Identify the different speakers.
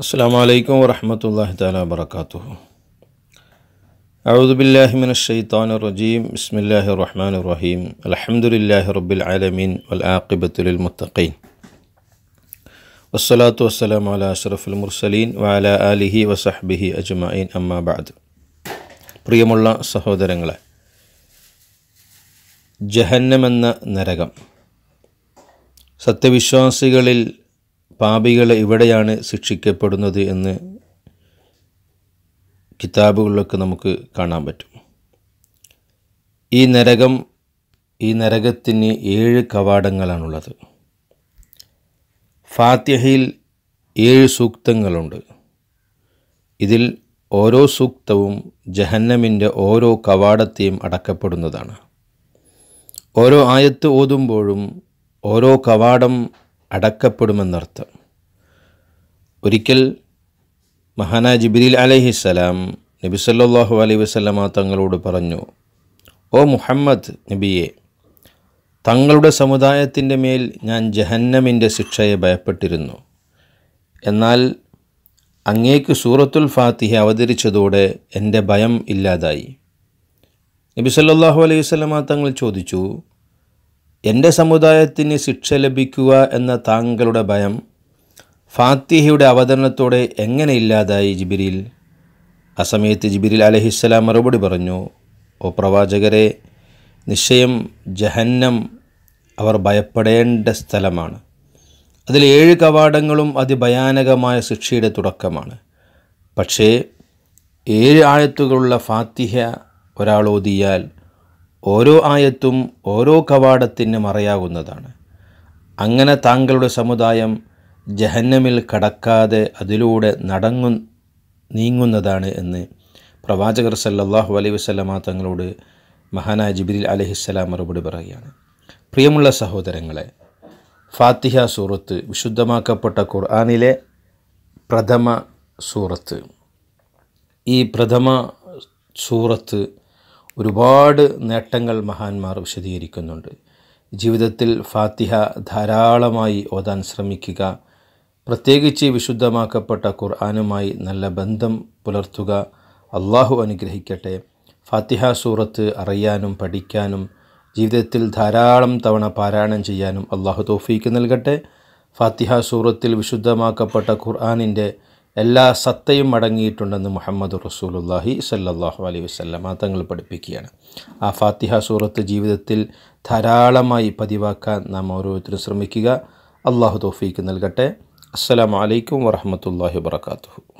Speaker 1: السلام عليكم ورحمة الله تعالى وبركاته أعوذ بالله من الشيطان الرجيم بسم الله الرحمن الرحيم الحمد لله رب العالمين والعاقبة للمتقين والصلاة والسلام على أشرف المرسلين وعلى آله وصحبه أجمعين أما بعد പ്രിയമുള്ള സഹോദരങ്ങളെ ജഹന്നമെന്ന നരകം സത്യവിശ്വാസികളിൽ പാപികൾ ഇവിടെയാണ് ശിക്ഷിക്കപ്പെടുന്നത് എന്ന് കിതാബുകളിലൊക്കെ നമുക്ക് കാണാൻ പറ്റും ഈ നരകം ഈ നരകത്തിന് ഏഴ് കവാടങ്ങളാണുള്ളത് ഫാത്യഹയിൽ ഏഴ് സൂക്തങ്ങളുണ്ട് ഇതിൽ ഓരോ സൂക്തവും ജഹന്നമിൻ്റെ ഓരോ കവാടത്തെയും അടക്കപ്പെടുന്നതാണ് ഓരോ ആയത്ത് ഓതുമ്പോഴും ഓരോ കവാടം അടക്കപ്പെടുമെന്നർത്ഥം ഒരിക്കൽ മഹാനാ ജിബിരിൽ അലഹിസ്സലാം നബി സല്ലാഹു അലൈ വസ്ലമ തങ്ങളോട് പറഞ്ഞു ഓ മുഹമ്മദ് നബിയെ തങ്ങളുടെ സമുദായത്തിൻ്റെ മേൽ ഞാൻ ജഹന്നമിൻ്റെ ശിക്ഷയെ ഭയപ്പെട്ടിരുന്നു എന്നാൽ അങ്ങേക്ക് സൂറത്തുൽ ഫാത്തിഹ അവതരിച്ചതോടെ എൻ്റെ ഭയം ഇല്ലാതായി നബി സല്ലാഹു അലൈഹി സ്വലമ തങ്ങൾ ചോദിച്ചു എൻ്റെ സമുദായത്തിന് ശിക്ഷ ലഭിക്കുക എന്ന താങ്കളുടെ ഭയം ഫാത്തിഹയുടെ അവതരണത്തോടെ എങ്ങനെ ഇല്ലാതായി ജിബിരിൽ ആ സമയത്ത് ജിബിരിൽ അലഹിസ്സലാം മറുപടി പറഞ്ഞു ഓ പ്രവാചകരെ നിശ്ചയം ജഹന്നം അവർ ഭയപ്പെടേണ്ട സ്ഥലമാണ് അതിൽ ഏഴ് കവാടങ്ങളും അതിഭയാനകമായ ശിക്ഷയുടെ തുടക്കമാണ് പക്ഷേ ഏഴ് ആയത്തുകളുള്ള ഫാത്തിഹ ഒരാൾ ഓതിയാൽ ഓരോ ആയത്തും ഓരോ കവാടത്തിന് മറയാകുന്നതാണ് അങ്ങനെ താങ്കളുടെ സമുദായം ജഹന്നമിൽ കടക്കാതെ അതിലൂടെ നടങ്ങു നീങ്ങുന്നതാണ് എന്ന് പ്രവാചകർ സല്ലാഹു അലൈ വസ്ലമ തങ്ങളോട് മഹാനായ ജിബിരിൽ അലഹിസ്സലാം മറുപടി പറയുകയാണ് പ്രിയമുള്ള സഹോദരങ്ങളെ ഫാത്തിഹ സൂറത്ത് വിശുദ്ധമാക്കപ്പെട്ട ഖുർആാനിലെ പ്രഥമ സൂറത്ത് ഈ പ്രഥമ സൂറത്ത് ഒരുപാട് നേട്ടങ്ങൾ മഹാന്മാർ വിശദീകരിക്കുന്നുണ്ട് ജീവിതത്തിൽ ഫാത്തിഹ ധാരാളമായി ഓതാൻ ശ്രമിക്കുക പ്രത്യേകിച്ച് വിശുദ്ധമാക്കപ്പെട്ട ഖുർആാനുമായി നല്ല ബന്ധം പുലർത്തുക അള്ളാഹു അനുഗ്രഹിക്കട്ടെ ഫാത്തിഹ സൂറത്ത് അറിയാനും പഠിക്കാനും ജീവിതത്തിൽ ധാരാളം തവണ പാരായണം ചെയ്യാനും അള്ളാഹു തോഫീക്ക് നൽകട്ടെ ഫാത്തിഹ സൂറത്തിൽ വിശുദ്ധമാക്കപ്പെട്ട ഖുർആാനിൻ്റെ എല്ലാ സത്തയും അടങ്ങിയിട്ടുണ്ടെന്ന് മുഹമ്മദ് റസൂലുല്ലാഹി സല്ലാഹു അലൈഹി വസ്ല്ലാം തങ്ങൾ പഠിപ്പിക്കുകയാണ് ആ ഫാത്തിഹ സൂറത്ത് ജീവിതത്തിൽ ധാരാളമായി പതിവാക്കാൻ നാം ഓരോരുത്തരും ശ്രമിക്കുക അള്ളാഹു തോഫീക്ക് നൽകട്ടെ അസ്സാം വലൈക്കും വാഹമത്തല്ലാഹി വാത്തു